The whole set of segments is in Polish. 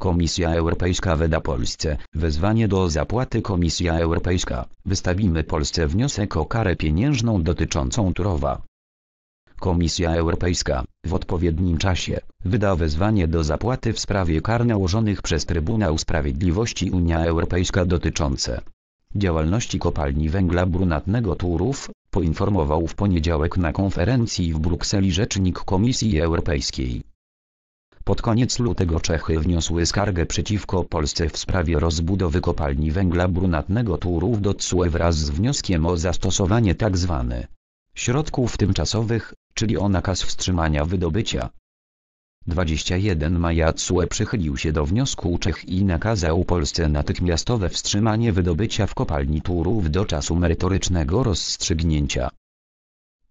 Komisja Europejska wyda Polsce wezwanie do zapłaty Komisja Europejska. Wystawimy Polsce wniosek o karę pieniężną dotyczącą Turowa. Komisja Europejska, w odpowiednim czasie, wyda wezwanie do zapłaty w sprawie kar nałożonych przez Trybunał Sprawiedliwości Unia Europejska dotyczące działalności kopalni węgla brunatnego Turów, poinformował w poniedziałek na konferencji w Brukseli rzecznik Komisji Europejskiej. Pod koniec lutego Czechy wniosły skargę przeciwko Polsce w sprawie rozbudowy kopalni węgla brunatnego Turów do CUE wraz z wnioskiem o zastosowanie tzw. Tak środków tymczasowych, czyli o nakaz wstrzymania wydobycia. 21 maja CUE przychylił się do wniosku Czech i nakazał Polsce natychmiastowe wstrzymanie wydobycia w kopalni Turów do czasu merytorycznego rozstrzygnięcia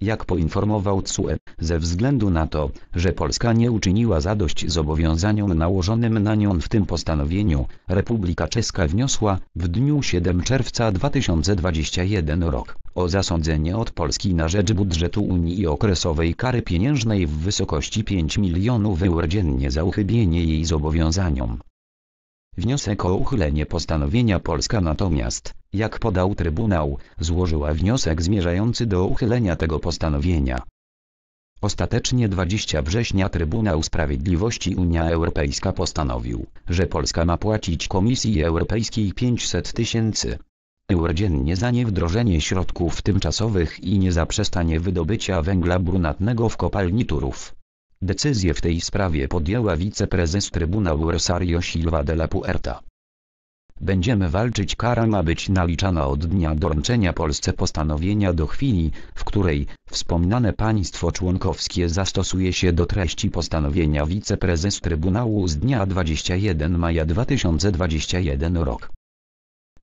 jak poinformował CUE, ze względu na to, że Polska nie uczyniła zadość zobowiązaniom nałożonym na nią w tym postanowieniu, Republika Czeska wniosła, w dniu 7 czerwca 2021 rok, o zasądzenie od Polski na rzecz budżetu Unii i okresowej kary pieniężnej w wysokości 5 milionów euro dziennie za uchybienie jej zobowiązaniom. Wniosek o uchylenie postanowienia Polska natomiast, jak podał Trybunał, złożyła wniosek zmierzający do uchylenia tego postanowienia. Ostatecznie 20 września Trybunał Sprawiedliwości Unia Europejska postanowił, że Polska ma płacić Komisji Europejskiej 500 tysięcy euro dziennie za niewdrożenie środków tymczasowych i niezaprzestanie wydobycia węgla brunatnego w kopalni Turów. Decyzję w tej sprawie podjęła wiceprezes Trybunału Rosario Silva de la Puerta. Będziemy walczyć kara ma być naliczana od dnia doręczenia Polsce postanowienia do chwili, w której wspomniane państwo członkowskie zastosuje się do treści postanowienia wiceprezes Trybunału z dnia 21 maja 2021 rok.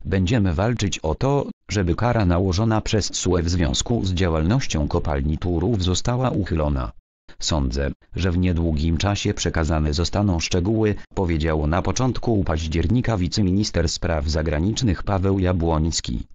Będziemy walczyć o to, żeby kara nałożona przez SUE w związku z działalnością kopalni Turów została uchylona. Sądzę, że w niedługim czasie przekazane zostaną szczegóły, powiedział na początku października wiceminister spraw zagranicznych Paweł Jabłoński.